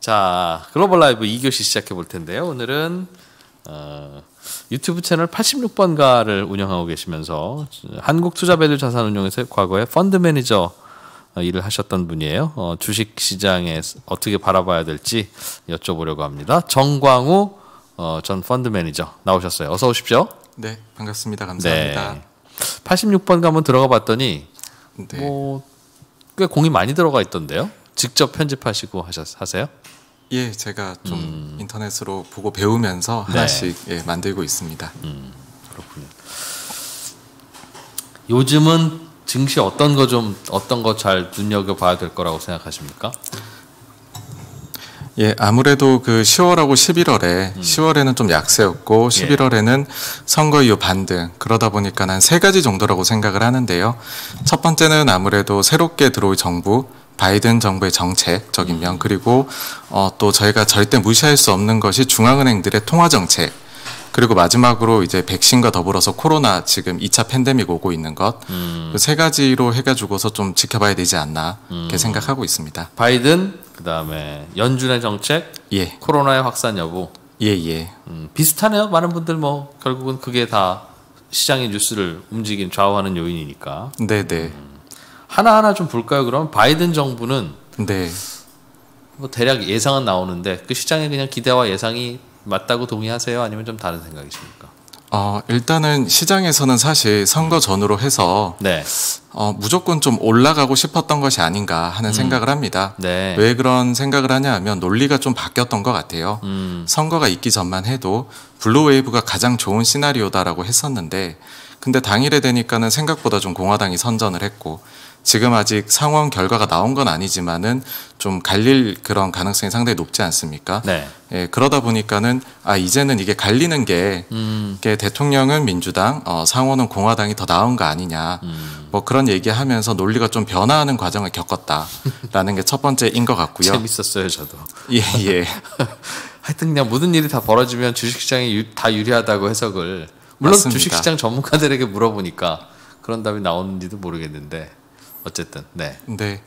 자, 글로벌 라이브 2교시 시작해 볼 텐데요. 오늘은 어, 유튜브 채널 86번가를 운영하고 계시면서 한국 투자 밸들 자산 운용에서 과거에 펀드 매니저 어, 일을 하셨던 분이에요. 어, 주식 시장에 어떻게 바라봐야 될지 여쭤보려고 합니다. 정광우 어, 전 펀드 매니저 나오셨어요. 어서 오십시오. 네, 반갑습니다. 감사합니다. 네. 86번 가면 들어가 봤더니 네. 뭐꽤 공이 많이 들어가 있던데요. 직접 편집하시고 하셨, 하세요? 예, 제가 좀 음. 인터넷으로 보고 배우면서 하나씩 네. 예, 만들고 있습니다. 음, 그렇군요. 요즘은 증시 어떤 거 좀 어떤 거 잘 눈여겨 봐야 될 거라고 생각하십니까? 예, 아무래도 그 10월하고 11월에 음. 10월에는 좀 약세였고 11월에는 예. 선거 이후 반등 그러다 보니까 한 세 가지 정도라고 생각을 하는데요. 첫 번째는 아무래도 새롭게 들어올 정부 바이든 정부의 정책적인 면 그리고 어, 또 저희가 절대 무시할 수 없는 것이 중앙은행들의 통화 정책. 그리고 마지막으로 이제 백신과 더불어서 코로나 지금 2차 팬데믹 오고 있는 것세 음. 그 가지로 해가지고서 좀 지켜봐야 되지 않나 음. 이렇게 생각하고 있습니다. 바이든 그다음에 연준의 정책, 예. 코로나의 확산 여부, 예예 예. 음, 비슷하네요. 많은 분들 뭐 결국은 그게 다 시장의 뉴스를 움직인 좌우하는 요인이니까. 네네. 네. 음. 하나하나 좀 볼까요? 그럼 바이든 정부는 네. 뭐 대략 예상은 나오는데 그 시장의 그냥 기대와 예상이 맞다고 동의하세요? 아니면 좀 다른 생각이십니까? 어, 일단은 시장에서는 사실 선거 전으로 해서 네. 어, 무조건 좀 올라가고 싶었던 것이 아닌가 하는 음. 생각을 합니다. 네. 왜 그런 생각을 하냐 하면 논리가 좀 바뀌었던 것 같아요. 음. 선거가 있기 전만 해도 블루웨이브가 가장 좋은 시나리오다라고 했었는데 근데 당일에 되니까는 생각보다 좀 공화당이 선전을 했고 지금 아직 상황 결과가 나온 건 아니지만은 좀 갈릴 그런 가능성이 상당히 높지 않습니까? 네. 예, 그러다 보니까는 아 이제는 이게 갈리는 게, 음. 게 대통령은 민주당, 어, 상원은 공화당이 더 나은 거 아니냐, 음. 뭐 그런 얘기하면서 논리가 좀 변화하는 과정을 겪었다라는 게 첫 번째인 것 같고요. 재밌었어요 저도. 예 예. 하여튼 그냥 모든 일이 다 벌어지면 주식시장이 유, 다 유리하다고 해석을 물론 맞습니다. 주식시장 전문가들에게 물어보니까 그런 답이 나오는지도 모르겠는데 어쨌든 네. 네.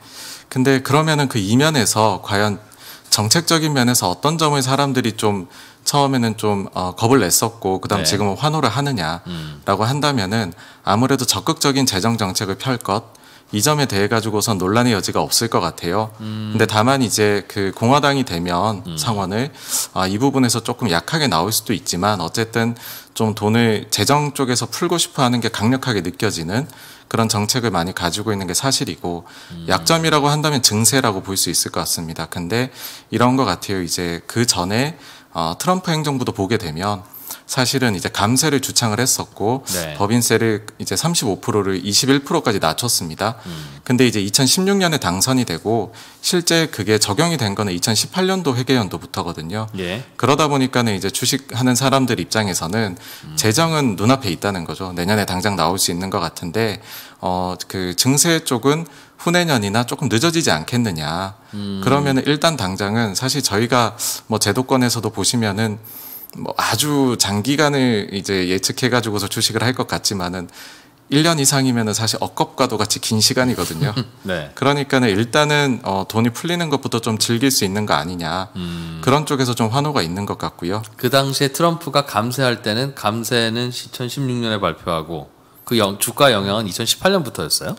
근데 그러면은 그 이면에서 과연 정책적인 면에서 어떤 점을 사람들이 좀 처음에는 좀 어, 겁을 냈었고 그다음 네. 지금은 환호를 하느냐라고 음. 한다면은 아무래도 적극적인 재정 정책을 펼 것. 이 점에 대해 가지고선 논란의 여지가 없을 것 같아요. 음. 근데 다만 이제 그 공화당이 되면 음. 상원을 아, 이 부분에서 조금 약하게 나올 수도 있지만 어쨌든 좀 돈을 재정 쪽에서 풀고 싶어 하는 게 강력하게 느껴지는 그런 정책을 많이 가지고 있는 게 사실이고 음. 약점이라고 한다면 증세라고 볼 수 있을 것 같습니다. 근데 이런 것 같아요. 이제 그 전에 어, 트럼프 행정부도 보게 되면 사실은 이제 감세를 주창을 했었고 네. 법인세를 이제 35%를 21%까지 낮췄습니다. 음. 근데 이제 2016년에 당선이 되고 실제 그게 적용이 된 거는 2018년도 회계연도부터거든요. 예. 그러다 보니까는 이제 주식하는 사람들 입장에서는 음. 재정은 눈앞에 있다는 거죠. 내년에 당장 나올 수 있는 것 같은데 어그 증세 쪽은 후내년이나 조금 늦어지지 않겠느냐. 음. 그러면 일단 당장은 사실 저희가 뭐 제도권에서도 보시면은 뭐 아주 장기간을 이제 예측해 가지고서 주식을 할 것 같지만은 1년 이상이면은 사실 억겁과도 같이 긴 시간이거든요. 네. 그러니까는 일단은 어 돈이 풀리는 것부터 좀 즐길 수 있는 거 아니냐. 음. 그런 쪽에서 좀 환호가 있는 것 같고요. 그 당시에 트럼프가 감세할 때는 감세는 2016년에 발표하고 그 영, 주가 영향은 2018년부터였어요?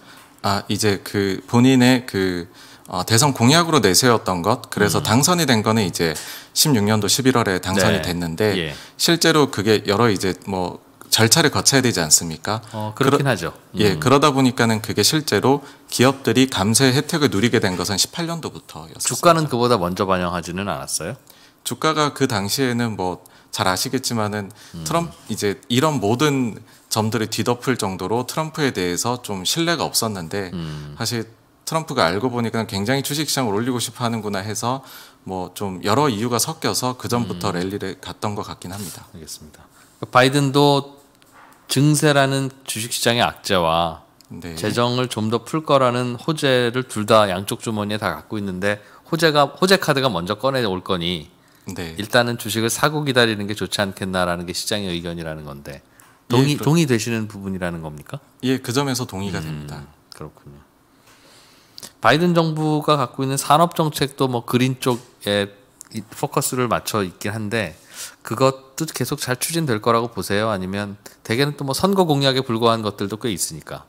아 이제 그 본인의 그 어, 대선 공약으로 내세웠던 것 그래서 음. 당선이 된 거는 이제 16년도 11월에 당선이 네. 됐는데 예. 실제로 그게 여러 이제 뭐 절차를 거쳐야 되지 않습니까? 어, 그렇긴 그러, 하죠. 예, 음. 예, 그러다 보니까는 그게 실제로 기업들이 감세 혜택을 누리게 된 것은 18년도부터였습니다. 주가는 그보다 먼저 반영하지는 않았어요? 주가가 그 당시에는 뭐 잘 아시겠지만은 음. 트럼프 이제 이런 모든 점들이 뒤덮을 정도로 트럼프에 대해서 좀 신뢰가 없었는데 음. 사실 트럼프가 알고 보니까 굉장히 주식시장을 올리고 싶어 하는구나 해서 뭐 좀 여러 이유가 섞여서 그전부터 음. 랠리를 갔던 것 같긴 합니다. 알겠습니다. 그러니까 바이든도 증세라는 주식시장의 악재와 네. 재정을 좀 더 풀 거라는 호재를 둘 다 양쪽 주머니에 다 갖고 있는데 호재가 호재 카드가 먼저 꺼내올 거니 네. 일단은 주식을 사고 기다리는 게 좋지 않겠나라는 게 시장의 의견이라는 건데 동의 예, 동의 되시는 부분이라는 겁니까? 예, 그 점에서 동의가 음, 됩니다. 그렇군요. 바이든 정부가 갖고 있는 산업 정책도 뭐 그린 쪽에 포커스를 맞춰 있긴 한데 그것도 계속 잘 추진될 거라고 보세요. 아니면 대개는 또 뭐 선거 공약에 불과한 것들도 꽤 있으니까.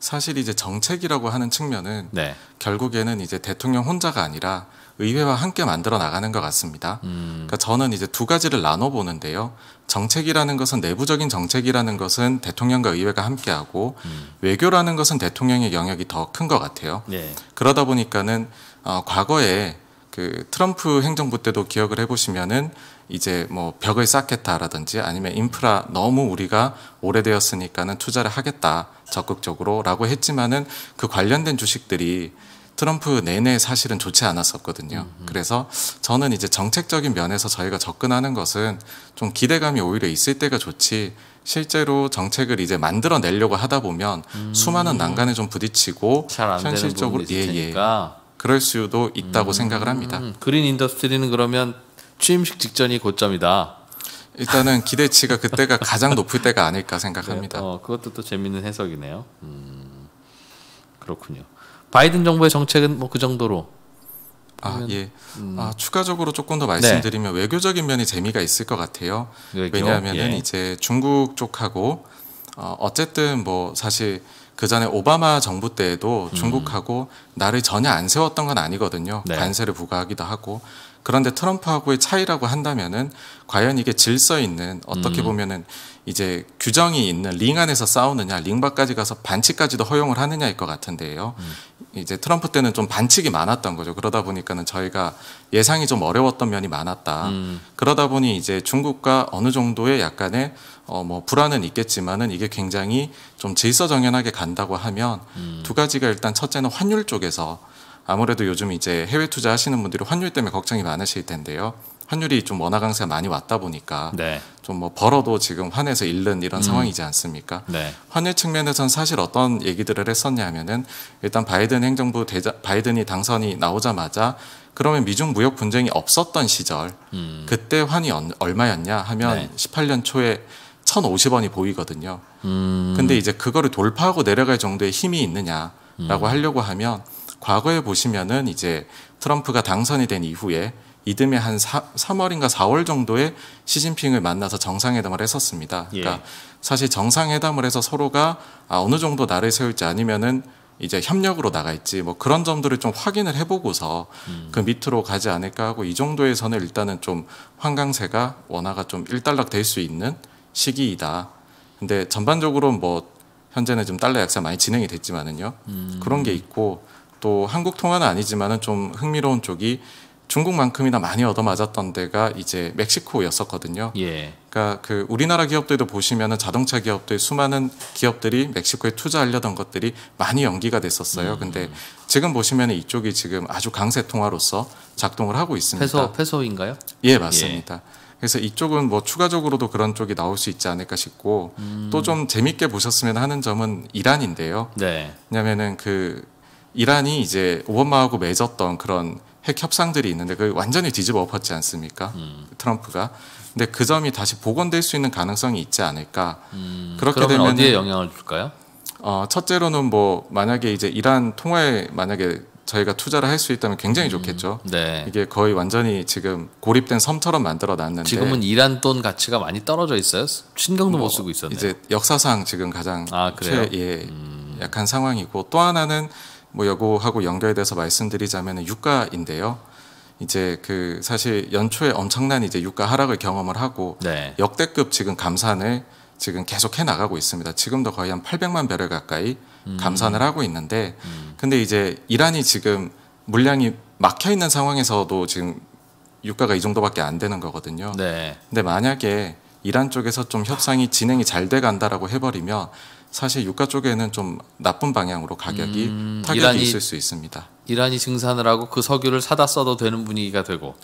사실 이제 정책이라고 하는 측면은 네. 결국에는 이제 대통령 혼자가 아니라 의회와 함께 만들어 나가는 것 같습니다. 음. 그러니까 저는 이제 두 가지를 나눠 보는데요. 정책이라는 것은 내부적인 정책이라는 것은 대통령과 의회가 함께하고 음. 외교라는 것은 대통령의 영역이 더 큰 것 같아요. 네. 그러다 보니까는 어, 과거에 그 트럼프 행정부 때도 기억을 해보시면은 이제 뭐 벽을 쌓겠다라든지 아니면 인프라 너무 우리가 오래되었으니까는 투자를 하겠다 적극적으로라고 했지만은 그 관련된 주식들이 트럼프 내내 사실은 좋지 않았었거든요. 그래서 저는 이제 정책적인 면에서 저희가 접근하는 것은 좀 기대감이 오히려 있을 때가 좋지 실제로 정책을 이제 만들어 내려고 하다 보면 음. 수많은 난간에 좀 부딪히고 현실적으로 예예 예. 예. 그럴 수도 있다고 음. 생각을 합니다. 그린 인더스트리는 그러면 취임식 직전이 고점이다. 일단은 기대치가 그때가 가장 높을 때가 아닐까 생각합니다. 네, 어, 그것도 또 재밌는 해석이네요. 음, 그렇군요. 바이든 정부의 정책은 뭐 그 정도로 아, 예. 음. 아, 추가적으로 조금 더 네. 말씀드리면 네. 외교적인 면이 재미가 있을 것 같아요. 왜냐하면은 예. 이제 중국 쪽하고 어, 어쨌든 뭐 사실 그 전에 오바마 정부 때에도 음. 중국하고 나를 전혀 안 세웠던 건 아니거든요. 네. 관세를 부과하기도 하고. 그런데 트럼프하고의 차이라고 한다면은 과연 이게 질서 있는 어떻게 음. 보면은 이제 규정이 있는 링 안에서 싸우느냐, 링 밖까지 가서 반칙까지도 허용을 하느냐일 것 같은데요. 음. 이제 트럼프 때는 좀 반칙이 많았던 거죠. 그러다 보니까는 저희가 예상이 좀 어려웠던 면이 많았다. 음. 그러다 보니 이제 중국과 어느 정도의 약간의 어뭐 불안은 있겠지만은 이게 굉장히 좀 질서정연하게 간다고 하면 음. 두 가지가 일단 첫째는 환율 쪽에서 아무래도 요즘 이제 해외 투자하시는 분들이 환율 때문에 걱정이 많으실 텐데요. 환율이 좀 원화 강세가 많이 왔다 보니까 네. 좀 뭐 벌어도 지금 환해서 잃는 이런 음. 상황이지 않습니까? 네. 환율 측면에서는 사실 어떤 얘기들을 했었냐면은 일단 바이든 행정부 대자, 바이든이 당선이 나오자마자 그러면 미중 무역 분쟁이 없었던 시절 음. 그때 환이 얼마였냐 하면 네. 18년 초에 1,050원이 보이거든요. 음. 근데 이제 그거를 돌파하고 내려갈 정도의 힘이 있느냐라고 음. 하려고 하면 과거에 보시면은 이제 트럼프가 당선이 된 이후에 이듬해 한 사, 3월인가 4월 정도에 시진핑을 만나서 정상회담을 했었습니다. 예. 그러니까 사실 정상회담을 해서 서로가 아, 어느 정도 나를 세울지 아니면은 이제 협력으로 나갈지 뭐 그런 점들을 좀 확인을 해보고서 음. 그 밑으로 가지 않을까 하고 이 정도에서는 일단은 좀 환강세가 원화가 좀 일단락 될 수 있는 시기이다. 근데 전반적으로 뭐 현재는 좀 달러 약세 많이 진행이 됐지만은요 음. 그런 게 있고 또 한국 통화는 아니지만은 좀 흥미로운 쪽이 중국만큼이나 많이 얻어맞았던 데가 이제 멕시코였었거든요. 예. 그러니까 그 우리나라 기업들도 보시면은 자동차 기업들 수많은 기업들이 멕시코에 투자하려던 것들이 많이 연기가 됐었어요. 음. 근데 지금 보시면은 이쪽이 지금 아주 강세 통화로서 작동을 하고 있습니다. 페소 페소인가요? 예, 맞습니다. 예. 그래서 이쪽은 뭐 추가적으로도 그런 쪽이 나올 수 있지 않을까 싶고 음. 또좀 재밌게 보셨으면 하는 점은 이란인데요. 네. 왜냐면은 그 이란이 이제 오바마하고 맺었던 그런 핵 협상들이 있는데 그 완전히 뒤집어 엎었지 않습니까? 음. 트럼프가. 근데 그 점이 다시 복원될 수 있는 가능성이 있지 않을까. 음. 그렇게 되면 어디에 영향을 줄까요? 어, 첫째로는 뭐 만약에 이제 이란 통화에 만약에 저희가 투자를 할 수 있다면 굉장히 음. 좋겠죠. 음, 네. 이게 거의 완전히 지금 고립된 섬처럼 만들어 놨는데 지금은 이란 돈 가치가 많이 떨어져 있어요. 신경도 뭐, 못 어, 쓰고 있었네요. 이제 역사상 지금 가장 아, 최, 예, 음. 약한 상황이고 또 하나는 뭐여고하고 연결돼서 말씀드리자면 유가인데요. 이제 그 사실 연초에 엄청난 이제 유가 하락을 경험을 하고 네. 역대급 지금 감산을 지금 계속 해 나가고 있습니다. 지금도 거의 한 800만 배럴 가까이 음. 감산을 하고 있는데 음. 근데 이제 이란이 지금 물량이 막혀 있는 상황에서도 지금 유가가 이 정도밖에 안 되는 거거든요. 네. 근데 만약에 이란 쪽에서 좀 협상이 진행이 잘 돼 간다라고 해버리면 사실 유가 쪽에는 좀 나쁜 방향으로 가격이 음, 타격이 이란이, 있을 수 있습니다. 이란이 증산을 하고 그 석유를 사다 써도 되는 분위기가 되고.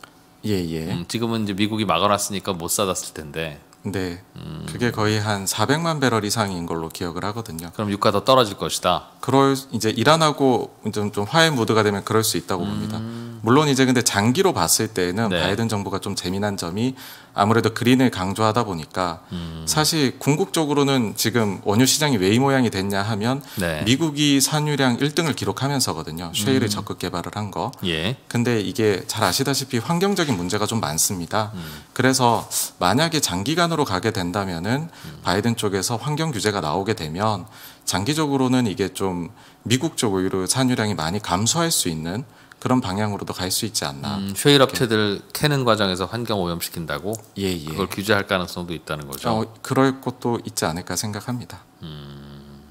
예, 예. 음, 지금은 이제 미국이 막아놨으니까 못 사놨을 텐데. 네. 음. 그게 거의 한 400만 배럴 이상인 걸로 기억을 하거든요. 그럼 유가 더 떨어질 것이다. 그럴 이제 이란하고 좀, 좀 화해 무드가 되면 그럴 수 있다고 봅니다. 음. 물론 이제 근데 장기로 봤을 때는 네. 바이든 정부가 좀 재미난 점이 아무래도 그린을 강조하다 보니까 음. 사실 궁극적으로는 지금 원유 시장이 왜 이 모양이 됐냐 하면 네. 미국이 산유량 1등을 기록하면서거든요. 쉐일을 음. 적극 개발을 한 거. 예. 근데 이게 잘 아시다시피 환경적인 문제가 좀 많습니다. 음. 그래서 만약에 장기간으로 가게 된다면은 음. 바이든 쪽에서 환경 규제가 나오게 되면 장기적으로는 이게 좀 미국 쪽으로 산유량이 많이 감소할 수 있는 그런 방향으로도 갈 수 있지 않나. 음, 쉐일 업체들 캐는 과정에서 환경 오염시킨다고 예, 예. 그걸 규제할 가능성도 있다는 거죠. 어, 그럴 것도 있지 않을까 생각합니다. 음,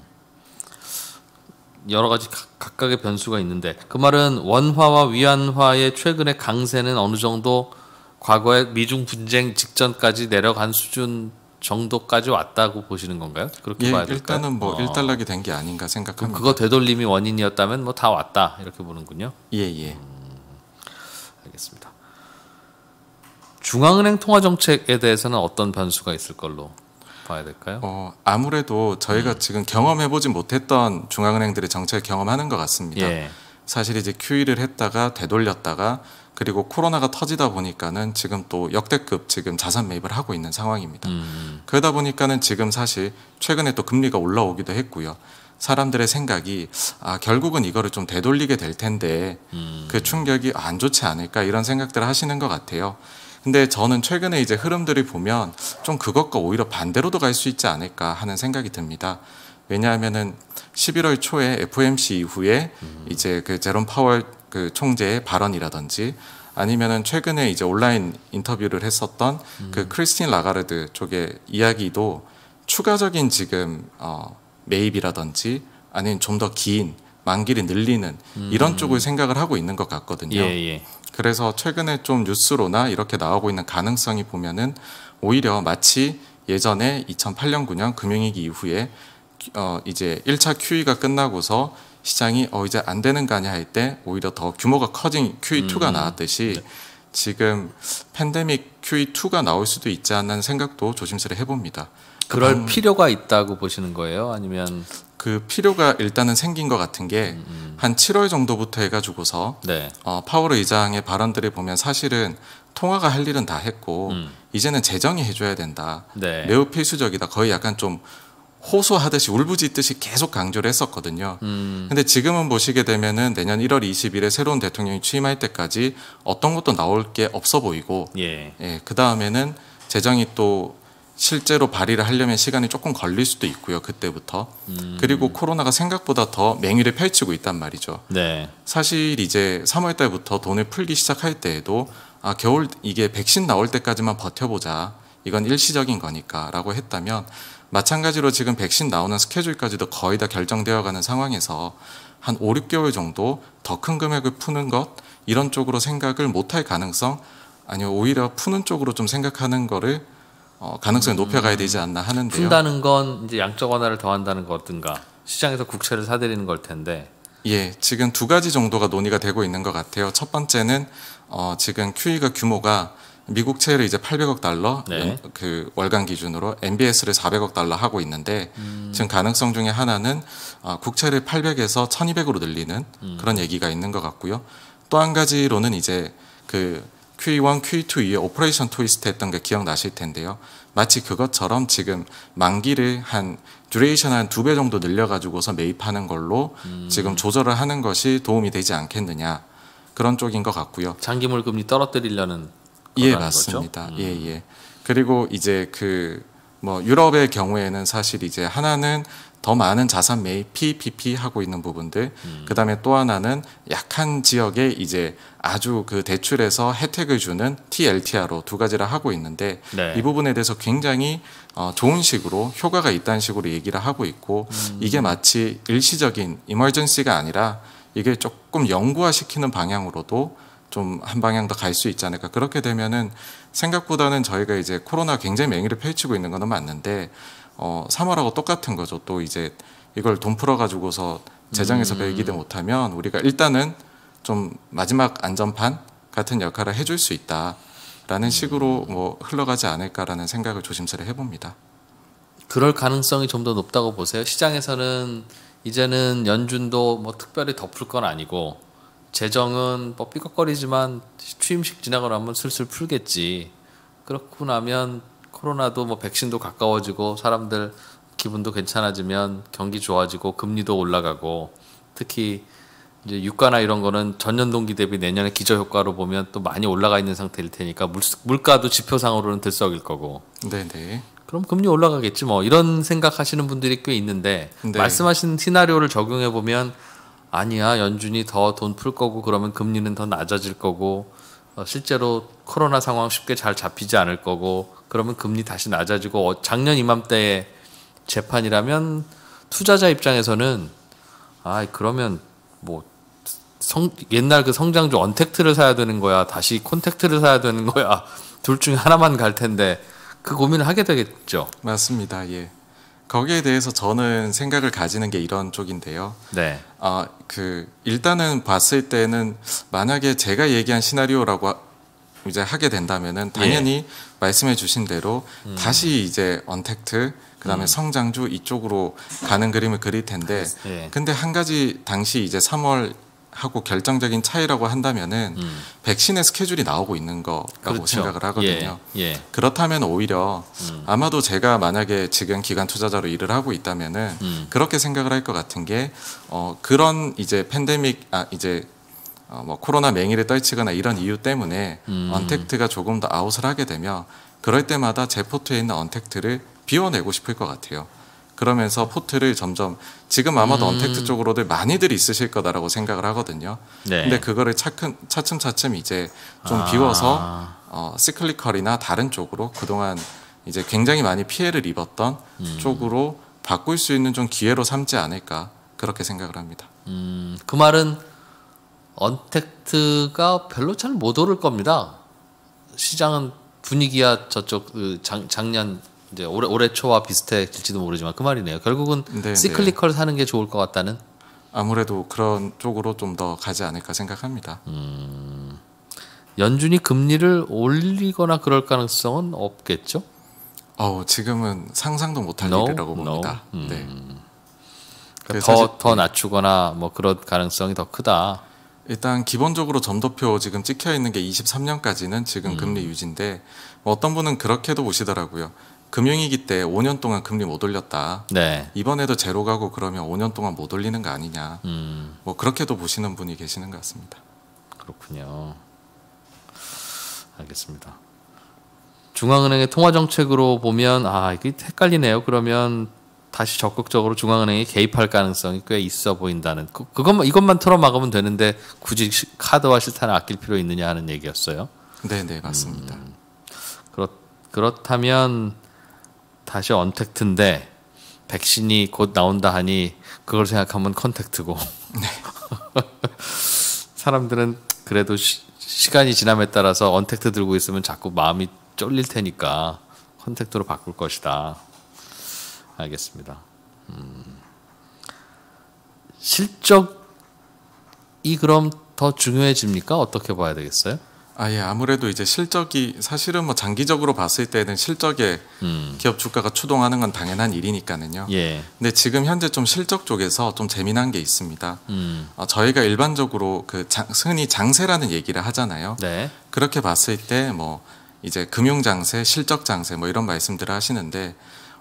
여러 가지 각, 각의 변수가 있는데 그 말은 원화와 위안화의 최근의 강세는 어느 정도 과거의 미중 분쟁 직전까지 내려간 수준 정도까지 왔다고 보시는 건가요? 그렇게 예, 봐야 될까요? 일단은 뭐 어. 일단락이 된 게 아닌가 생각합니다. 그거 되돌림이 원인이었다면 뭐 다 왔다 이렇게 보는군요. 예 예. 음, 알겠습니다. 중앙은행 통화 정책에 대해서는 어떤 변수가 있을 걸로 봐야 될까요? 어, 아무래도 저희가 음. 지금 경험해보지 못했던 중앙은행들의 정책을 경험하는 것 같습니다. 예. 사실 이제 QE를 했다가 되돌렸다가 그리고 코로나가 터지다 보니까는 지금 또 역대급 지금 자산 매입을 하고 있는 상황입니다. 음, 음. 그러다 보니까는 지금 사실 최근에 또 금리가 올라오기도 했고요. 사람들의 생각이 아 결국은 이거를 좀 되돌리게 될 텐데 음. 그 충격이 안 좋지 않을까 이런 생각들을 하시는 것 같아요. 근데 저는 최근에 이제 흐름들이 보면 좀 그것과 오히려 반대로도 갈 수 있지 않을까 하는 생각이 듭니다. 왜냐하면은 11월 초에 f m c 이후에 음. 이제 그 제롬 파월 그 총재의 발언이라든지 아니면은 최근에 이제 온라인 인터뷰를 했었던 그 음. 그 크리스틴 라가르드 쪽의 이야기도 추가적인 지금 어, 매입이라든지 아니면 좀 더 긴 만기를 늘리는 음. 이런 쪽을 생각을 하고 있는 것 같거든요. 예, 예. 그래서 최근에 좀 뉴스로나 이렇게 나오고 있는 가능성이 보면은 오히려 마치 예전에 2008년 9년 금융위기 이후에 어 이제 1차 QE가 끝나고서 시장이 어 이제 안 되는 거 아니야 할때 오히려 더 규모가 커진 QE2가 음. 나왔듯이 네. 지금 팬데믹 QE2가 나올 수도 있지 않나 생각도 조심스레 해봅니다. 그럴 방... 필요가 있다고 보시는 거예요? 아니면 그 필요가 일단은 생긴 것 같은 게한 음, 7월 음. 정도부터 해가지고서 네. 어, 파월 의장의 발언들을 보면 사실은 통화가 할 일은 다 했고 음. 이제는 재정이 해줘야 된다. 네. 매우 필수적이다. 거의 약간 좀 호소하듯이 울부짖듯이 계속 강조를 했었거든요. 음. 근데 지금은 보시게 되면은 내년 1월 20일에 새로운 대통령이 취임할 때까지 어떤 것도 나올 게 없어 보이고 예. 예그 다음에는 재정이 또 실제로 발의를 하려면 시간이 조금 걸릴 수도 있고요. 그때부터. 음. 그리고 코로나가 생각보다 더 맹위를 펼치고 있단 말이죠. 네. 사실 이제 3월 달부터 돈을 풀기 시작할 때에도 아, 겨울 이게 백신 나올 때까지만 버텨보자. 이건 일시적인 거니까라고 했다면 마찬가지로 지금 백신 나오는 스케줄까지도 거의 다 결정되어 가는 상황에서 한 5, 6개월 정도 더 큰 금액을 푸는 것 이런 쪽으로 생각을 못할 가능성 아니면 오히려 푸는 쪽으로 좀 생각하는 거를 어, 가능성이 높여가야 되지 않나 하는데요. 푼다는 건 이제 양적 완화를 더한다는 거든가 시장에서 국채를 사들이는 걸 텐데. 예, 지금 두 가지 정도가 논의가 되고 있는 것 같아요. 첫 번째는 어, 지금 QE가 규모가 미국 채를 이제 800억 달러 네. 음, 그 월간 기준으로 MBS를 400억 달러 하고 있는데 음. 지금 가능성 중에 하나는 어, 국채를 800에서 1,200으로 늘리는 음. 그런 얘기가 있는 것 같고요. 또 한 가지로는 이제 그 Q1, Q2 이에 오퍼레이션 트위스트 했던 게 기억나실 텐데요. 마치 그것처럼 지금 만기를 한 듀레이션 한 두 배 정도 늘려가지고서 매입하는 걸로 음. 지금 조절을 하는 것이 도움이 되지 않겠느냐 그런 쪽인 것 같고요. 장기물 금리 떨어뜨리려는 예 맞습니다. 음. 예 예. 그리고 이제 그 뭐 유럽의 경우에는 사실 이제 하나는 더 많은 자산 매입 PPP 하고 있는 부분들, 음. 그 다음에 또 하나는 약한 지역에 이제 아주 그 대출에서 혜택을 주는 TLTR로 두 가지를 하고 있는데 네. 이 부분에 대해서 굉장히 어, 좋은 식으로 효과가 있다는 식으로 얘기를 하고 있고 음. 이게 마치 일시적인 이멀전시가 아니라 이게 조금 영구화시키는 방향으로도 좀한 방향 더 갈 수 있지 않을까. 그렇게 되면은 생각보다는 저희가 이제 코로나 굉장히 맹위를 펼치고 있는 거는 맞는데 어 3월하고 똑같은 거죠. 또 이제 이걸 돈 풀어 가지고서 재정에서 음. 배기되 못하면 우리가 일단은 좀 마지막 안전판 같은 역할을 해줄 수 있다라는 음. 식으로 뭐 흘러가지 않을까라는 생각을 조심스레 해봅니다. 그럴 가능성이 좀 더 높다고 보세요. 시장에서는 이제는 연준도 뭐 특별히 덮을 건 아니고 재정은 뭐 삐걱거리지만 취임식 지나고 나면 슬슬 풀겠지. 그렇고 나면 코로나도 뭐 백신도 가까워지고 사람들 기분도 괜찮아지면 경기 좋아지고 금리도 올라가고 특히 이제 유가나 이런 거는 전년 동기 대비 내년에 기저 효과로 보면 또 많이 올라가 있는 상태일 테니까 물, 물가도 지표상으로는 들썩일 거고. 네네. 그럼 금리 올라가겠지 뭐 이런 생각하시는 분들이 꽤 있는데 네. 말씀하신 시나리오를 적용해 보면 아니야 연준이 더 돈 풀 거고 그러면 금리는 더 낮아질 거고 어, 실제로 코로나 상황 쉽게 잘 잡히지 않을 거고 그러면 금리 다시 낮아지고 어, 작년 이맘때에 재판이라면 투자자 입장에서는 아 그러면 뭐 성, 옛날 그 성장주 언택트를 사야 되는 거야 다시 콘택트를 사야 되는 거야 둘 중에 하나만 갈 텐데 그 고민을 하게 되겠죠. 맞습니다. 예. 거기에 대해서 저는 생각을 가지는 게 이런 쪽인데요. 네. 아, 그 일단은 봤을 때는 만약에 제가 얘기한 시나리오라고 이제 하게 된다면은 예. 당연히 예. 말씀해 주신 대로 음. 다시 이제 언택트 그다음에 음. 성장주 이쪽으로 가는 그림을 그릴 텐데 예. 근데 한 가지 당시 이제 3월 하고 결정적인 차이라고 한다면은 음. 백신의 스케줄이 나오고 있는 거라고 그렇죠. 생각을 하거든요. 예. 예. 그렇다면 오히려 음. 아마도 제가 만약에 지금 기간 투자자로 일을 하고 있다면은 음. 그렇게 생각을 할 것 같은 게 어, 그런 이제 팬데믹 아 이제 어, 뭐 코로나 맹일에 떨치거나 이런 이유 때문에 음. 언택트가 조금 더 아웃을 하게 되며 그럴 때마다 제 포트에 있는 언택트를 비워내고 싶을 것 같아요. 그러면서 포트를 점점 지금 아마도 음. 언택트 쪽으로들 많이들 있으실 거다라고 생각을 하거든요. 네. 근데 그거를 차츰, 차츰차츰 이제 좀 아. 비워서 어, 시클리컬이나 다른 쪽으로 그동안 이제 굉장히 많이 피해를 입었던 음. 쪽으로 바꿀 수 있는 좀 기회로 삼지 않을까 그렇게 생각을 합니다. 음, 그 말은 언택트가 별로 잘 못 오를 겁니다. 시장은 분위기야 저쪽 그 장, 작년 이제 올해, 올해 초와 비슷해질지도 모르지만 그 말이네요. 결국은 네, 시클리컬 네. 사는 게 좋을 것 같다는 아무래도 그런 쪽으로 좀 더 가지 않을까 생각합니다. 음, 연준이 금리를 올리거나 그럴 가능성은 없겠죠? 어, 지금은 상상도 못할 no, 일이라고 봅니다. No. 음. 네. 그러니까 더, 사실, 더 낮추거나 뭐 그런 가능성이 더 크다. 일단 기본적으로 점도표 지금 찍혀 있는 게 23년까지는 지금 음. 금리 유지인데 뭐 어떤 분은 그렇게도 보시더라고요. 금융위기 때 5년 동안 금리 못 올렸다. 네. 이번에도 제로 가고 그러면 5년 동안 못 올리는 거 아니냐. 음. 뭐 그렇게도 보시는 분이 계시는 것 같습니다. 그렇군요. 알겠습니다. 중앙은행의 통화 정책으로 보면 아 이게 헷갈리네요. 그러면 다시 적극적으로 중앙은행이 개입할 가능성이 꽤 있어 보인다는 그, 그것만 이것만 틀어막으면 되는데 굳이 카드와 실탄을 아낄 필요 있느냐 하는 얘기였어요. 네, 네 맞습니다. 음, 그렇 그렇다면 다시 언택트인데 백신이 곧 나온다 하니 그걸 생각하면 컨택트고 네. 사람들은 그래도 시, 간이 지남에 따라서 언택트 들고 있으면 자꾸 마음이 쫄릴 테니까 컨택트로 바꿀 것이다. 알겠습니다. 음. 실적이 그럼 더 중요해집니까? 어떻게 봐야 되겠어요? 아예 아무래도 이제 실적이 사실은 뭐 장기적으로 봤을 때는 실적에 음. 기업 주가가 추동하는 건 당연한 일이니까는요. 예. 근데 지금 현재 좀 실적 쪽에서 좀 재미난 게 있습니다. 음. 어, 저희가 일반적으로 그 장, 흔히 장세라는 얘기를 하잖아요. 네. 그렇게 봤을 때 뭐 이제 금융 장세, 실적 장세 뭐 이런 말씀들을 하시는데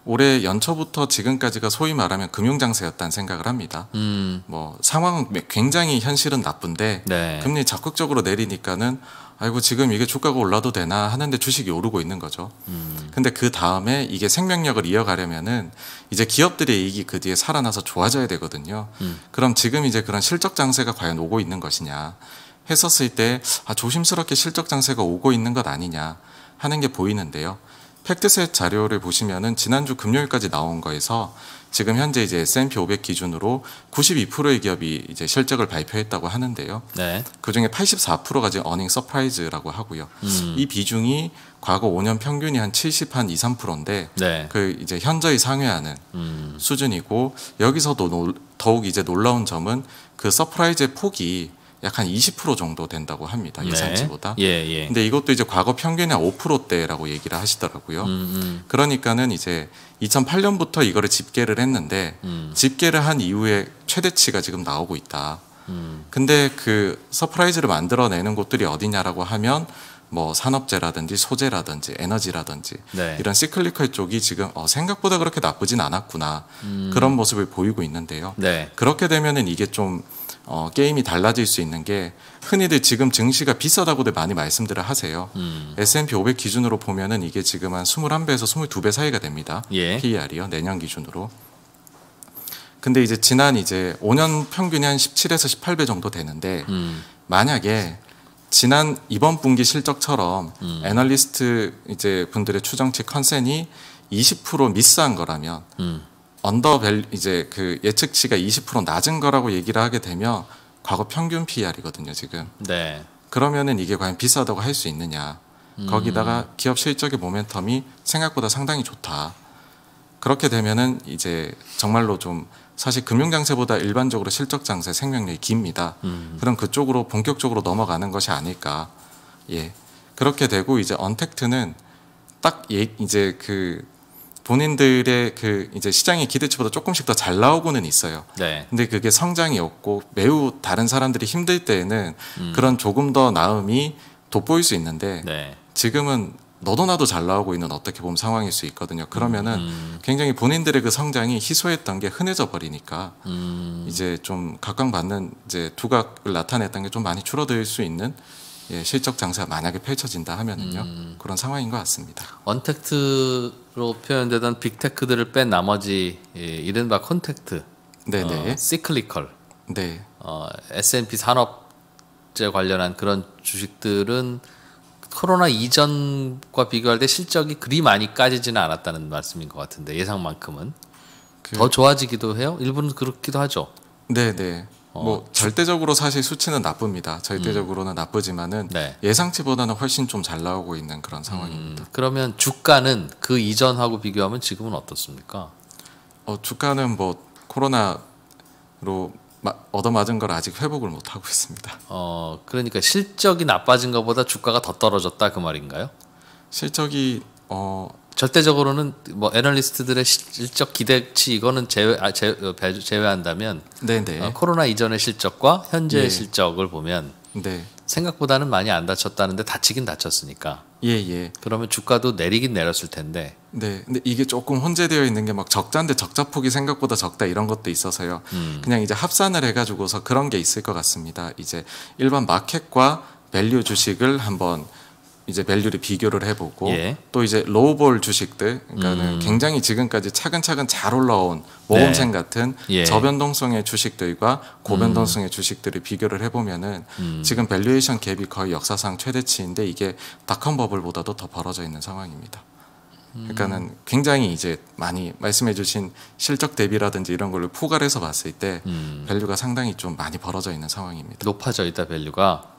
올해 연초부터 지금까지가 소위 말하면 금융장세였다는 생각을 합니다. 음. 뭐 상황은 굉장히 현실은 나쁜데 네. 금리 적극적으로 내리니까는 아이고 지금 이게 주가가 올라도 되나 하는데 주식이 오르고 있는 거죠. 음. 근데 그 다음에 이게 생명력을 이어가려면은 이제 기업들의 이익이 그 뒤에 살아나서 좋아져야 되거든요. 음. 그럼 지금 이제 그런 실적 장세가 과연 오고 있는 것이냐 했었을 때 아, 조심스럽게 실적 장세가 오고 있는 것 아니냐 하는 게 보이는데요. 팩트셋 자료를 보시면은 지난주 금요일까지 나온 거에서 지금 현재 이제 S&P 500 기준으로 92%의 기업이 이제 실적을 발표했다고 하는데요. 네. 그 중에 84%가 이제 어닝 서프라이즈라고 하고요. 음. 이 비중이 과거 5년 평균이 한 70, 한 2, 3%인데 네. 그 이제 현저히 상회하는 음. 수준이고 여기서도 더욱 이제 놀라운 점은 그 서프라이즈의 폭이 약한20% 정도 된다고 합니다. 네. 예상치보다. 네. 예, 예. 근데 이것도 이제 과거 평균의 5%대라고 얘기를 하시더라고요. 음, 음. 그러니까는 이제 2008년부터 이거를 집계를 했는데 음. 집계를 한 이후에 최대치가 지금 나오고 있다. 음. 근데 그 서프라이즈를 만들어내는 곳들이 어디냐라고 하면 뭐 산업재라든지 소재라든지 에너지라든지 네. 이런 시클리컬 쪽이 지금 어, 생각보다 그렇게 나쁘진 않았구나 음. 그런 모습을 보이고 있는데요. 네. 그렇게 되면은 이게 좀 어, 게임이 달라질 수 있는 게 흔히들 지금 증시가 비싸다고들 많이 말씀들을 하세요. 음. S&P 500 기준으로 보면은 이게 지금 한 21배에서 22배 사이가 됩니다. 예. PER이요. 내년 기준으로. 근데 이제 지난 이제 5년 평균이 한 17에서 18배 정도 되는데 음. 만약에 지난 이번 분기 실적처럼 음. 애널리스트 이제 분들의 추정치 컨센이 20% 미스한 거라면 음. 언더벨 이제 그 예측치가 20% 낮은 거라고 얘기를 하게 되면 과거 평균 PR이거든요 지금. 네. 그러면은 이게 과연 비싸다고 할 수 있느냐. 음. 거기다가 기업 실적의 모멘텀이 생각보다 상당히 좋다. 그렇게 되면은 이제 정말로 좀 사실 금융장세보다 일반적으로 실적장세 생명력이 깁니다. 음. 그럼 그쪽으로 본격적으로 넘어가는 것이 아닐까. 예. 그렇게 되고 이제 언택트는 딱 예, 이제 그 본인들의 그 이제 시장의 기대치보다 조금씩 더 잘 나오고는 있어요. 네. 근데 그게 성장이 없고 매우 다른 사람들이 힘들 때에는 음. 그런 조금 더 나음이 돋보일 수 있는데 네. 지금은 너도 나도 잘 나오고 있는 어떻게 보면 상황일 수 있거든요. 그러면은 음. 음. 굉장히 본인들의 그 성장이 희소했던 게 흔해져 버리니까 음. 이제 좀 각광받는 이제 두각을 나타냈던 게 좀 많이 줄어들 수 있는 예, 실적 장사 만약에 펼쳐진다 하면은요 음. 그런 상황인 것 같습니다. 언택트로 표현되던 빅테크들을 뺀 나머지 예, 이른바 컨택트, 네네, 어, 시클리컬, 네, 어, S&P 산업재 관련한 그런 주식들은 코로나 이전과 비교할 때 실적이 그리 많이 까지지는 않았다는 말씀인 것 같은데 예상만큼은 그... 더 좋아지기도 해요. 일부는 그렇기도 하죠. 네네. 어. 뭐 절대적으로 사실 수치는 나쁩니다. 절대적으로는 음. 나쁘지만은 네. 예상치보다는 훨씬 좀 잘 나오고 있는 그런 상황입니다. 음. 그러면 주가는 그 이전하고 비교하면 지금은 어떻습니까? 어, 주가는 뭐 코로나로 마, 얻어맞은 걸 아직 회복을 못 하고 있습니다. 어, 그러니까 실적이 나빠진 것보다 주가가 더 떨어졌다 그 말인가요? 실적이 어, 절대적으로는 뭐 애널리스트들의 실적 기대치 이거는 제외 아, 제, 어, 제외한다면 네네. 네. 어, 코로나 이전의 실적과 현재의 예. 실적을 보면 네. 생각보다는 많이 안 다쳤다는데 다치긴 다쳤으니까. 예, 예. 그러면 주가도 내리긴 내렸을 텐데. 네. 근데 이게 조금 혼재되어 있는 게 막 적자인데 적자 폭이 생각보다 적다 이런 것도 있어서요. 음. 그냥 이제 합산을 해 가지고서 그런 게 있을 것 같습니다. 이제 일반 마켓과 밸류 주식을 한번 이제 밸류를 비교를 해보고 예. 또 이제 로우볼 주식들 그러니까는 음. 굉장히 지금까지 차근차근 잘 올라온 모범생 네. 같은 예. 저변동성의 주식들과 고변동성의 음. 주식들을 비교를 해보면은 음. 지금 밸류에이션 갭이 거의 역사상 최대치인데 이게 닷컴 버블보다도 더 벌어져 있는 상황입니다. 음. 그러니까는 굉장히 이제 많이 말씀해주신 실적 대비라든지 이런 걸로 포괄해서 봤을 때 음. 밸류가 상당히 좀 많이 벌어져 있는 상황입니다. 높아져 있다 밸류가.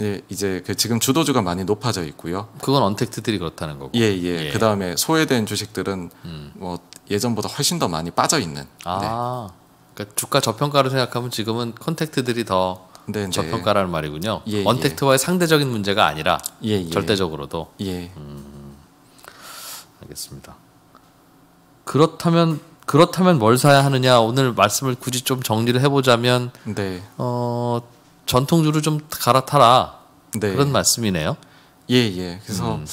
예, 이제 그 지금 주도주가 많이 높아져 있고요. 그건 언택트들이 그렇다는 거고. 예, 예. 예. 그 다음에 소외된 주식들은 음. 뭐 예전보다 훨씬 더 많이 빠져 있는. 아, 네. 그러니까 주가 저평가를 생각하면 지금은 컨택트들이 더 네, 네. 저평가라는 말이군요. 예, 예. 언택트와의 예. 상대적인 문제가 아니라 예, 절대적으로도. 예. 음, 알겠습니다. 그렇다면 그렇다면 뭘 사야 하느냐 오늘 말씀을 굳이 좀 정리를 해보자면 네. 어 전통주를 좀 갈아타라 네. 그런 말씀이네요. 예, 예. 그래서 음.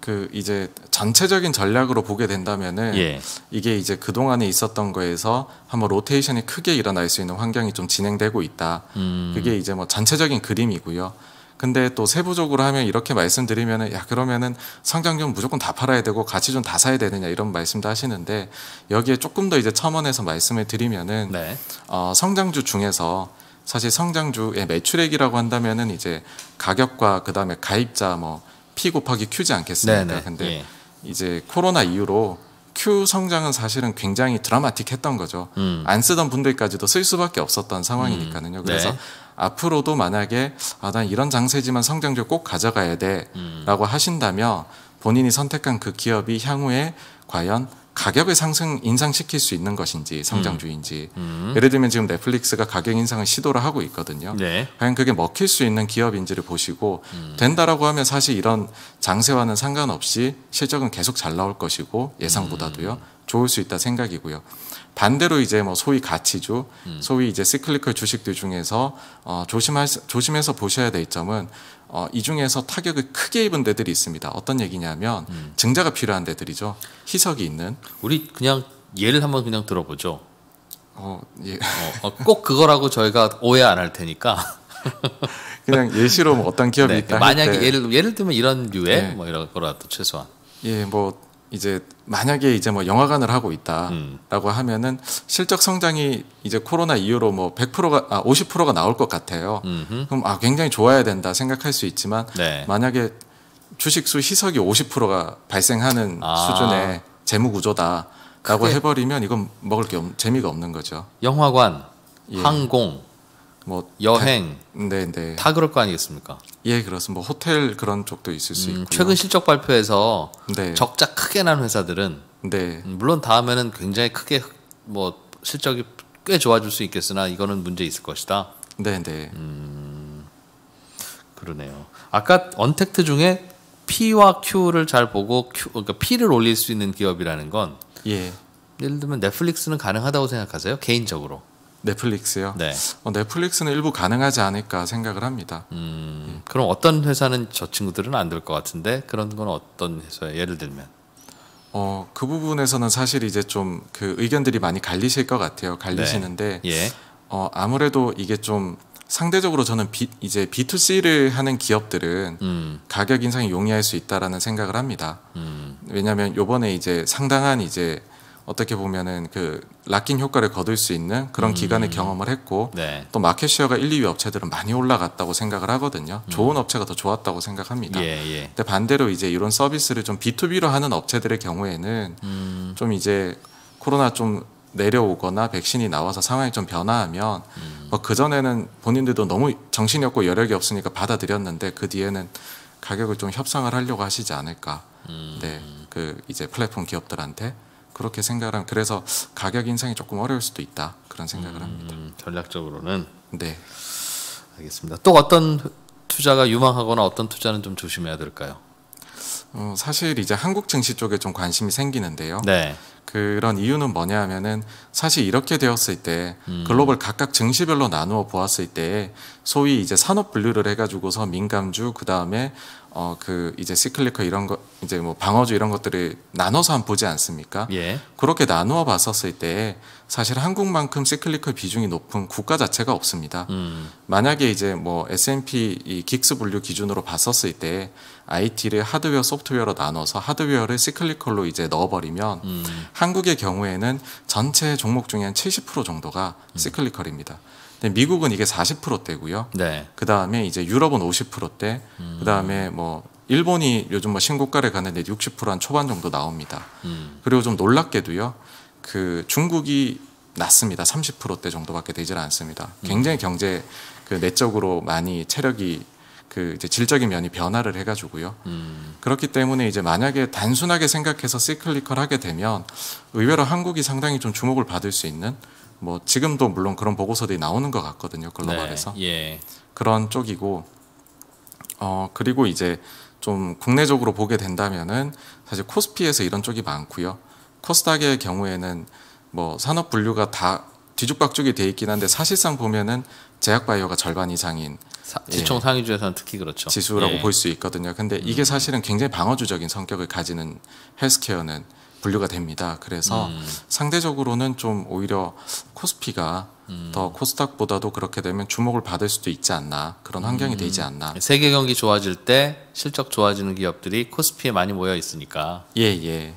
그 이제 전체적인 전략으로 보게 된다면은 예. 이게 이제 그 동안에 있었던 거에서 한번 로테이션이 크게 일어날 수 있는 환경이 좀 진행되고 있다. 음. 그게 이제 뭐 전체적인 그림이고요. 근데 또 세부적으로 하면 이렇게 말씀드리면은 야 그러면은 성장주 무조건 다 팔아야 되고 같이 좀 다 사야 되느냐 이런 말씀도 하시는데 여기에 조금 더 이제 첨언해서 말씀을 드리면은 네. 어, 성장주 중에서 사실 성장주의 매출액이라고 한다면은 이제 가격과 그다음에 가입자 뭐 P 곱하기 Q지 않겠습니까? 네네. 근데 예. 이제 코로나 이후로 Q 성장은 사실은 굉장히 드라마틱했던 거죠. 음. 안 쓰던 분들까지도 쓸 수밖에 없었던 상황이니까요. 는 음. 그래서 네. 앞으로도 만약에 아, 난 이런 장세지만 성장주 꼭 가져가야 돼라고 음. 하신다면 본인이 선택한 그 기업이 향후에 과연 가격을 상승 인상시킬 수 있는 것인지 성장주인지 음. 음. 예를 들면 지금 넷플릭스가 가격 인상을 시도를 하고 있거든요. 네. 과연 그게 먹힐 수 있는 기업인지를 보시고 음. 된다라고 하면 사실 이런 장세와는 상관없이 실적은 계속 잘 나올 것이고 예상보다도요 음. 좋을 수 있다 생각이고요. 반대로 이제 뭐 소위 가치주, 음. 소위 이제 시클리컬 주식들 중에서 어, 조심하 조심해서 보셔야 될 점은 어, 이 중에서 타격을 크게 입은 데들이 있습니다. 어떤 얘기냐면 음. 증자가 필요한 데들이죠. 희석이 있는. 우리 그냥 예를 한번 그냥 들어보죠. 어, 예. 어, 어 꼭 그거라고 저희가 오해 안 할 테니까. 그냥 예시로 뭐 어떤 기업이 네, 있다. 만약에 네. 예를 예를 들면 이런 류의 네. 뭐 이런 거라도 최소한. 예, 뭐 이제 만약에 이제 뭐 영화관을 하고 있다라고 음. 하면은 실적 성장이 이제 코로나 이후로 뭐 100%가 아 50%가 나올 것 같아요. 음흠. 그럼 아 굉장히 좋아야 된다 생각할 수 있지만 네. 만약에 주식수 희석이 50%가 발생하는 아. 수준의 재무 구조다라고 해버리면 이건 먹을 게 없, 재미가 없는 거죠. 영화관, 예. 항공, 뭐 여행, 네, 네. 다 그럴 거 아니겠습니까? 예, 그렇습니다. 뭐 호텔 그런 쪽도 있을 수 음, 있고 최근 실적 발표에서 네. 적자 크게 난 회사들은 네. 음, 물론 다음에는 굉장히 크게 뭐 실적이 꽤 좋아질 수 있겠으나 이거는 문제 있을 것이다. 네, 네. 음, 그러네요. 아까 언택트 중에 P와 Q를 잘 보고 Q, 그러니까 P를 올릴 수 있는 기업이라는 건 예. 예를 들면 넷플릭스는 가능하다고 생각하세요? 개인적으로? 넷플릭스요. 네. 어, 넷플릭스는 일부 가능하지 않을까 생각을 합니다. 음, 그럼 어떤 회사는 저 친구들은 안 될 것 같은데 그런 건 어떤 회사예요? 예를 들면. 어, 그 부분에서는 사실 이제 좀 그 의견들이 많이 갈리실 것 같아요. 갈리시는데 네. 예. 어, 아무래도 이게 좀 상대적으로 저는 비, 이제 B2C를 하는 기업들은 음. 가격 인상이 용이할 수 있다라는 생각을 합니다. 음. 왜냐하면 요번에 이제 상당한 이제 어떻게 보면은 그 락킹 효과를 거둘 수 있는 그런 음. 기간을 경험을 했고 네. 또 마켓 시어가 1, 2위 업체들은 많이 올라갔다고 생각을 하거든요. 음. 좋은 음. 업체가 더 좋았다고 생각합니다. 예, 예. 근데 반대로 이제 이런 서비스를 좀 B2B로 하는 업체들의 경우에는 음. 좀 이제 코로나 좀 내려오거나 백신이 나와서 상황이 좀 변화하면 음. 뭐 그전에는 본인들도 너무 정신이 없고 여력이 없으니까 받아들였는데 그 뒤에는 가격을 좀 협상을 하려고 하시지 않을까. 음. 네. 그 이제 플랫폼 기업들한테 그렇게 생각을 하면 그래서 가격 인상이 조금 어려울 수도 있다 그런 생각을 음, 합니다. 음, 전략적으로는 네. 알겠습니다. 또 어떤 투자가 유망하거나 어떤 투자는 좀 조심해야 될까요? 어, 사실 이제 한국 증시 쪽에 좀 관심이 생기는데요. 네. 그런 이유는 뭐냐 하면은 사실 이렇게 되었을 때 음. 글로벌 각각 증시별로 나누어 보았을 때 소위 이제 산업 분류를 해가지고서 민감주 어, 그 다음에 어 그 이제 시클리커 이런 거 이제 뭐 방어주 이런 것들을 나눠서 한 보지 않습니까? 예. 그렇게 나누어 봤었을 때 사실 한국만큼 시클리커 비중이 높은 국가 자체가 없습니다. 음. 만약에 이제 뭐 S&P 이 긱스 분류 기준으로 봤었을 때 IT를 하드웨어 소프트웨어로 나눠서 하드웨어를 시클리컬로 이제 넣어버리면 음. 한국의 경우에는 전체 종목 중에 한 70% 정도가 음. 시클리컬입니다. 근데 미국은 이게 40%대고요. 네. 그 다음에 이제 유럽은 50%대. 음. 그 다음에 뭐 일본이 요즘 뭐 신고가를 가는데 60%한 초반 정도 나옵니다. 음. 그리고 좀 놀랍게도요. 그 중국이 낮습니다. 30%대 정도밖에 되질 않습니다. 음. 굉장히 경제 그 내적으로 많이 체력이 그 이제 질적인 면이 변화를 해가지고요. 음. 그렇기 때문에 이제 만약에 단순하게 생각해서 시클리컬 하게 되면 의외로 한국이 상당히 좀 주목을 받을 수 있는 뭐 지금도 물론 그런 보고서들이 나오는 것 같거든요 글로벌에서 네, 예. 그런 쪽이고 어 그리고 이제 좀 국내적으로 보게 된다면은 사실 코스피에서 이런 쪽이 많고요 코스닥의 경우에는 뭐 산업 분류가 다 뒤죽박죽이 돼 있긴 한데 사실상 보면은 제약바이오가 절반 이상인 사, 총 예, 상위주에서는 특히 그렇죠 지수라고 예. 볼수 있거든요 근데 이게 음. 사실은 굉장히 방어주적인 성격을 가지는 헬스케어는 분류가 됩니다. 그래서 음. 상대적으로는 좀 오히려 코스피가 음. 더 코스닥보다도 그렇게 되면 주목을 받을 수도 있지 않나 그런 환경이 음. 되지 않나. 세계 경기 좋아질 때 실적 좋아지는 기업들이 코스피에 많이 모여 있으니까. 예 예.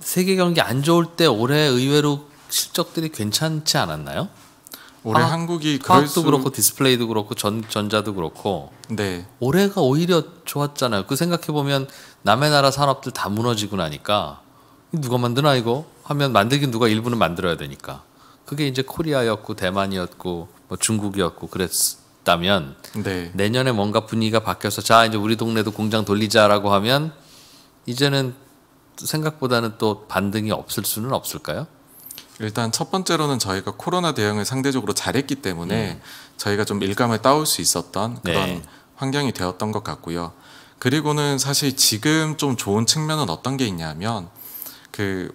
세계 경기 안 좋을 때 올해 의외로 실적들이 괜찮지 않았나요? 올해 아, 한국이 화학도 수... 그렇고 디스플레이도 그렇고 전 전자도 그렇고. 네. 올해가 오히려 좋았잖아요. 그 생각해 보면 남의 나라 산업들 다 무너지고 나니까 누가 만드나 이거 하면 만들긴 누가 일부는 만들어야 되니까 그게 이제 코리아였고 대만이었고 뭐 중국이었고 그랬다면 네. 내년에 뭔가 분위기가 바뀌어서 자 이제 우리 동네도 공장 돌리자라고 하면 이제는 생각보다는 또 반등이 없을 수는 없을까요? 일단 첫 번째로는 저희가 코로나 대응을 상대적으로 잘했기 때문에 음. 저희가 좀 일감을 따올 수 있었던 그런 네. 환경이 되었던 것 같고요. 그리고는 사실 지금 좀 좋은 측면은 어떤 게 있냐면 그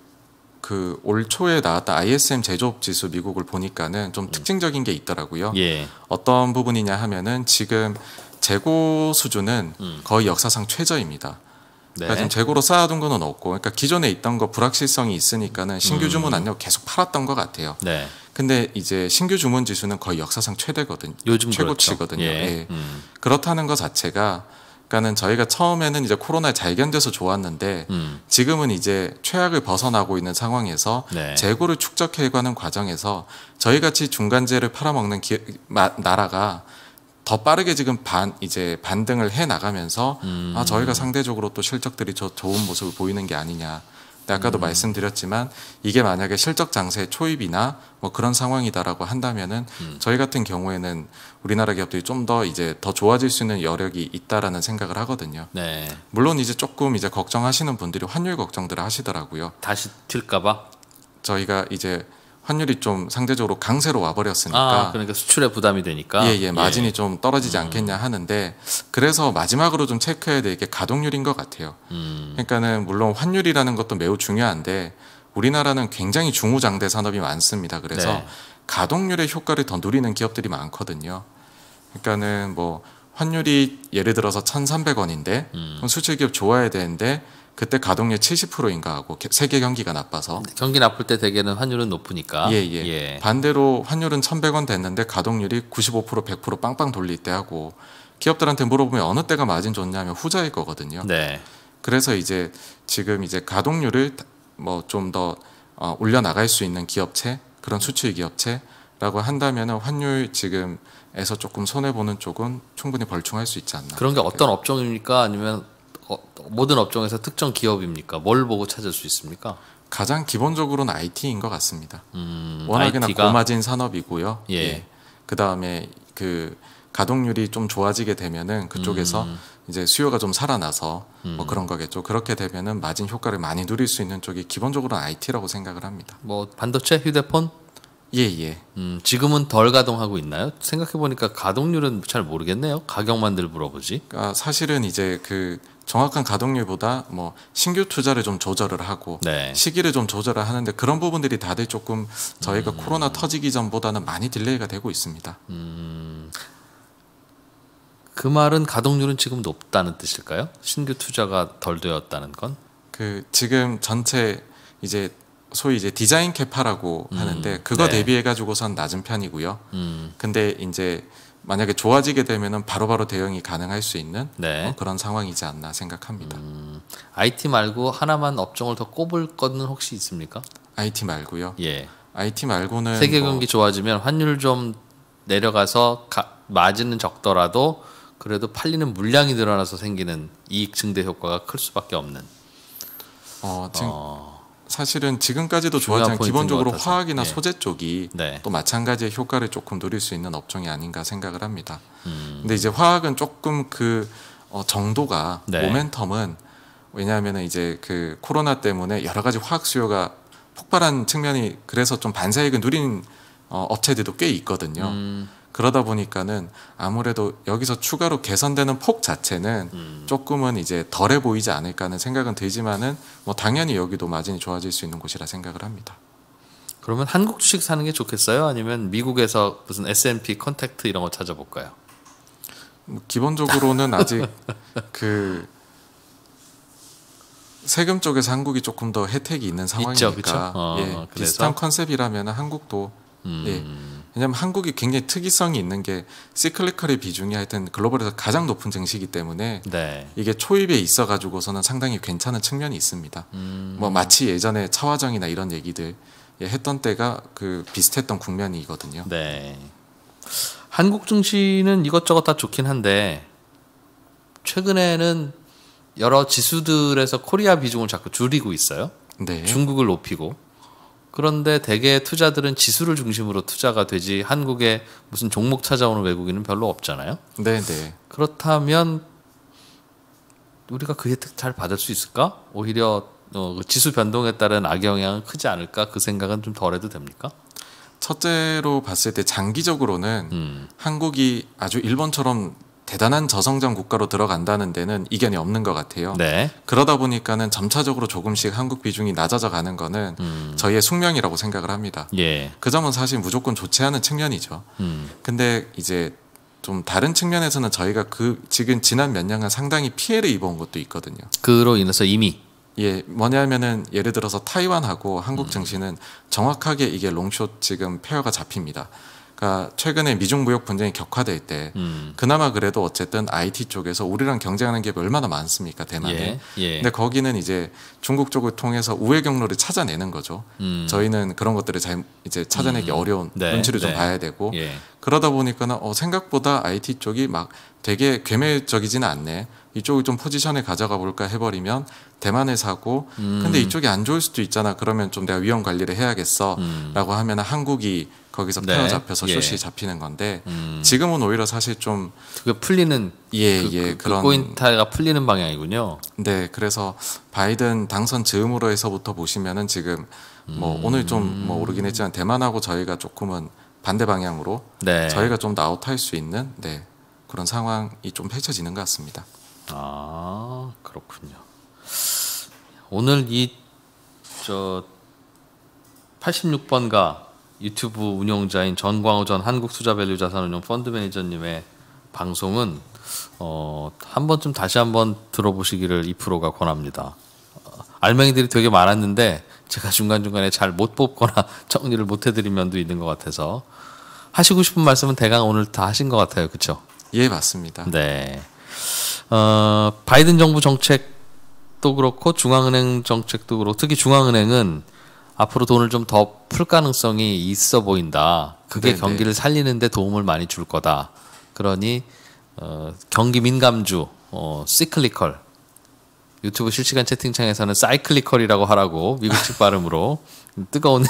그 올 초에 나왔던 ISM 제조업 지수 미국을 보니까는 좀 음. 특징적인 게 있더라고요. 예. 어떤 부분이냐 하면은 지금 재고 수준은 음. 거의 역사상 최저입니다. 네. 그러니까 재고로 쌓아둔 거는 없고, 그러니까 기존에 있던 거 불확실성이 있으니까는 신규 음. 주문 안 내고 계속 팔았던 것 같아요. 네. 근데 이제 신규 주문 지수는 거의 역사상 최대거든요. 요즘 그렇죠. 최고치거든요. 그렇죠. 예. 예. 음. 그렇다는 것 자체가 그러니까는 저희가 처음에는 이제 코로나에 잘견뎌서 좋았는데 음. 지금은 이제 최악을 벗어나고 있는 상황에서 네. 재고를 축적해가는 과정에서 저희 같이 중간재를 팔아먹는 기, 마, 나라가 더 빠르게 지금 반 이제 반등을 해 나가면서 음. 아 저희가 상대적으로 또 실적들이 저 좋은 모습을 보이는 게 아니냐 네, 아까도 음. 말씀드렸지만 이게 만약에 실적 장세 초입이나 뭐 그런 상황이다라고 한다면은 음. 저희 같은 경우에는 우리나라 기업들이 좀 더 이제 더 좋아질 수 있는 여력이 있다라는 생각을 하거든요. 네. 물론 이제 조금 이제 걱정하시는 분들이 환율 걱정들을 하시더라고요. 다시 튈까봐 저희가 이제 환율이 좀 상대적으로 강세로 와버렸으니까 아, 그러니까 수출에 부담이 되니까 예예 예, 마진이 예. 좀 떨어지지 음. 않겠냐 하는데 그래서 마지막으로 좀 체크해야 될 게 가동률인 것 같아요. 음. 그러니까는 물론 환율이라는 것도 매우 중요한데 우리나라는 굉장히 중후장대 산업이 많습니다. 그래서 네. 가동률의 효과를 더 누리는 기업들이 많거든요. 그러니까는 뭐 환율이 예를 들어서 천삼백 원인데 음. 수출기업 좋아야 되는데 그때 가동률 70%인가 하고 세계 경기가 나빠서 네, 경기 나쁠 때 대개는 환율은 높으니까 예, 예. 예. 반대로 환율은 1,100원 됐는데 가동률이 95% 100% 빵빵 돌릴 때 하고 기업들한테 물어보면 어느 때가 마진 좋냐면 후자일 거거든요. 네. 그래서 이제 지금 이제 가동률을 뭐 좀 더 어, 올려 나갈 수 있는 기업체 그런 수출 기업체라고 한다면은 환율 지금에서 조금 손해 보는 쪽은 충분히 벌충할 수 있지 않나. 그런 게 어떤 업종입니까? 아니면 어, 모든 업종에서 특정 기업입니까? 뭘 보고 찾을 수 있습니까? 가장 기본적으로는 IT인 것 같습니다. 음, 워낙에나 IT가? 고마진 산업이고요. 예. 예. 그 다음에 그 가동률이 좀 좋아지게 되면은 그쪽에서 음. 이제 수요가 좀 살아나서 뭐 음. 뭐 그런 거겠죠. 그렇게 되면은 마진 효과를 많이 누릴 수 있는 쪽이 기본적으로는 IT라고 생각을 합니다. 뭐 반도체, 휴대폰? 예, 예. 음, 지금은 덜 가동하고 있나요? 생각해 보니까 가동률은 잘 모르겠네요. 가격만 들 물어보지. 아, 사실은 이제 그 정확한 가동률보다 뭐 신규 투자를 좀 조절을 하고 네. 시기를 좀 조절을 하는데 그런 부분들이 다들 조금 저희가 음. 코로나 터지기 전보다는 많이 딜레이가 되고 있습니다. 음. 그 말은 가동률은 지금 높다는 뜻일까요? 신규 투자가 덜 되었다는 건? 그 지금 전체 이제 소위 이제 디자인 캐파라고 음. 하는데 그거 네. 대비해 가지고선 낮은 편이고요. 음. 근데 이제 만약에 좋아지게 되면은 바로바로 대응이 가능할 수 있는 네. 어, 그런 상황이지 않나 생각합니다. 음, IT 말고 하나만 업종을 더 꼽을 거는 혹시 있습니까? IT 말고요. 예. IT 말고는 세계 경기 뭐... 좋아지면 환율 좀 내려가서 가, 마진은 적더라도 그래도 팔리는 물량이 늘어나서 생기는 이익 증대 효과가 클 수밖에 없는. 어, 지금 어... 사실은 지금까지도 좋았지만 기본적으로 화학이나 네. 소재 쪽이 네. 또 마찬가지의 효과를 조금 누릴 수 있는 업종이 아닌가 생각을 합니다. 음. 근데 이제 화학은 조금 그 어, 정도가 네. 모멘텀은 왜냐하면 이제 그 코로나 때문에 여러 가지 화학 수요가 폭발한 측면이 그래서 좀 반사익을 누린 어, 업체들도 꽤 있거든요. 음. 그러다 보니까는 아무래도 여기서 추가로 개선되는 폭 자체는 음. 조금은 이제 덜해 보이지 않을까 하는 생각은 들지만은 뭐 당연히 여기도 마진이 좋아질 수 있는 곳이라 생각을 합니다. 그러면 한국 주식 사는 게 좋겠어요? 아니면 미국에서 무슨 S&P 컨택트 이런 거 찾아볼까요? 뭐 기본적으로는 아직 그 세금 쪽에서 한국이 조금 더 혜택이 있는 상황이니까 있죠, 어, 예, 비슷한 컨셉이라면 한국도 예. 음. 예, 왜냐하면 한국이 굉장히 특이성이 있는 게 시클리컬의 비중이 하여튼 글로벌에서 가장 높은 증시이기 때문에 네. 이게 초입에 있어 가지고서는 상당히 괜찮은 측면이 있습니다. 음. 뭐 마치 예전에 차화정이나 이런 얘기들 예, 했던 때가 그 비슷했던 국면이거든요. 네. 한국 증시는 이것저것 다 좋긴 한데 최근에는 여러 지수들에서 코리아 비중을 자꾸 줄이고 있어요. 네. 중국을 높이고 그런데 대개 투자들은 지수를 중심으로 투자가 되지 한국에 무슨 종목 찾아오는 외국인은 별로 없잖아요. 네, 네. 그렇다면 우리가 그 혜택 잘 받을 수 있을까? 오히려 어, 그 지수 변동에 따른 악영향은 크지 않을까? 그 생각은 좀 덜해도 됩니까? 첫째로 봤을 때 장기적으로는 음. 한국이 아주 일본처럼 대단한 저성장 국가로 들어간다는 데는 이견이 없는 것 같아요. 네. 그러다 보니까는 점차적으로 조금씩 한국 비중이 낮아져 가는 거는 음. 저희의 숙명이라고 생각을 합니다. 예. 그 점은 사실 무조건 좋지 않은 측면이죠. 음. 근데 이제 좀 다른 측면에서는 저희가 그 지금 지난 몇 년간 상당히 피해를 입어온 것도 있거든요. 그로 인해서 이미 예, 뭐냐면은 예를 들어서 타이완하고 한국 음. 증시는 정확하게 이게 롱숏 지금 페어가 잡힙니다. 그러니까 최근에 미중 무역 분쟁이 격화될 때 음. 그나마 그래도 어쨌든 IT 쪽에서 우리랑 경쟁하는 게 얼마나 많습니까 대만에. 예, 예. 근데 거기는 이제 중국 쪽을 통해서 우회 경로를 찾아내는 거죠. 음. 저희는 그런 것들을 잘 이제 찾아내기 음. 어려운 네, 눈치를 네. 좀 봐야 되고 예. 그러다 보니까는 어, 생각보다 IT 쪽이 막 되게 괴멸적이지는 않네. 이쪽을 좀포지션을 가져가 볼까 해버리면 대만에 사고 음. 근데 이쪽이 안 좋을 수도 있잖아. 그러면 좀 내가 위험 관리를 해야겠어라고 음. 하면 한국이 거기서 네. 편잡혀서 예. 쇼시 잡히는 건데 음. 지금은 오히려 사실 좀그 풀리는 예, 그, 예, 그, 그, 그 런 포인트가 풀리는 방향이군요. 네, 그래서 바이든 당선 즈음으로 해서부터 보시면은 지금 뭐 음. 오늘 좀 뭐 오르긴 했지만 대만하고 저희가 조금은 반대 방향으로 네. 저희가 좀더 아웃할 수 있는 네, 그런 상황이 좀 펼쳐지는 것 같습니다. 아 그렇군요. 오늘 이 저 86번가 유튜브 운영자인 전광호 전 한국투자밸류자산운용 펀드매니저님의 방송은 어, 한 번쯤 다시 한번 들어보시기를 이 프로가 권합니다. 어, 알맹이들이 되게 많았는데 제가 중간중간에 잘 못 뽑거나 정리를 못 해드린 면도 있는 것 같아서 하시고 싶은 말씀은 대강 오늘 다 하신 것 같아요. 그렇죠? 예, 맞습니다. 네. 어, 바이든 정부 정책도 그렇고 중앙은행 정책도 그렇고 특히 중앙은행은 앞으로 돈을 좀 더 풀 가능성이 있어 보인다. 그게 네네. 네. 경기를 살리는데 도움을 많이 줄 거다. 그러니 어, 경기 민감주, 어, 시클리컬. 유튜브 실시간 채팅창에서는 사이클리컬이라고 하라고 미국식 발음으로 뜨거운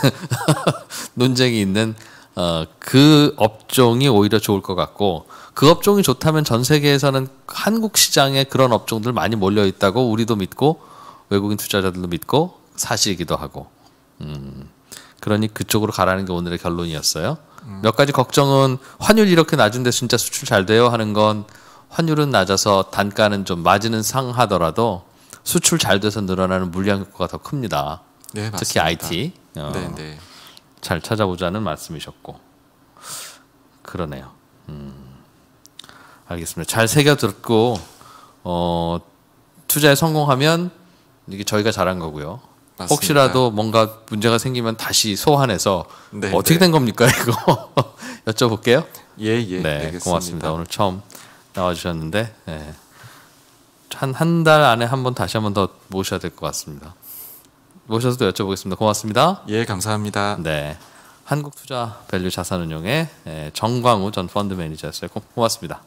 논쟁이 있는 어, 그 업종이 오히려 좋을 것 같고 그 업종이 좋다면 전 세계에서는 한국 시장에 그런 업종들 많이 몰려 있다고 우리도 믿고 외국인 투자자들도 믿고 사실이기도 하고 음, 그러니 그쪽으로 가라는 게 오늘의 결론이었어요. 음. 몇 가지 걱정은 환율 이렇게 낮은데 진짜 수출 잘 돼요 하는 건 환율은 낮아서 단가는 좀 마진은 상하더라도 수출 잘 돼서 늘어나는 물량 효과가 더 큽니다. 네, 특히 IT. 어, 네, 네. 잘 찾아보자는 말씀이셨고 그러네요. 음, 알겠습니다. 잘 새겨 듣고 어, 투자에 성공하면 이게 저희가 잘한 거고요. 맞습니다. 혹시라도 뭔가 문제가 생기면 다시 소환해서 네, 어떻게 네. 된 겁니까 이거 여쭤볼게요. 예예. 예, 네, 알겠습니다. 고맙습니다. 오늘 처음 나와주셨는데 네. 예. 한한 달 안에 한 번 다시 한 번 더 모셔야 될 것 같습니다. 모셔서 또 여쭤보겠습니다. 고맙습니다. 예, 감사합니다. 네, 한국투자밸류 자산운용의 예, 정광우 전 펀드 매니저였어요. 고맙습니다.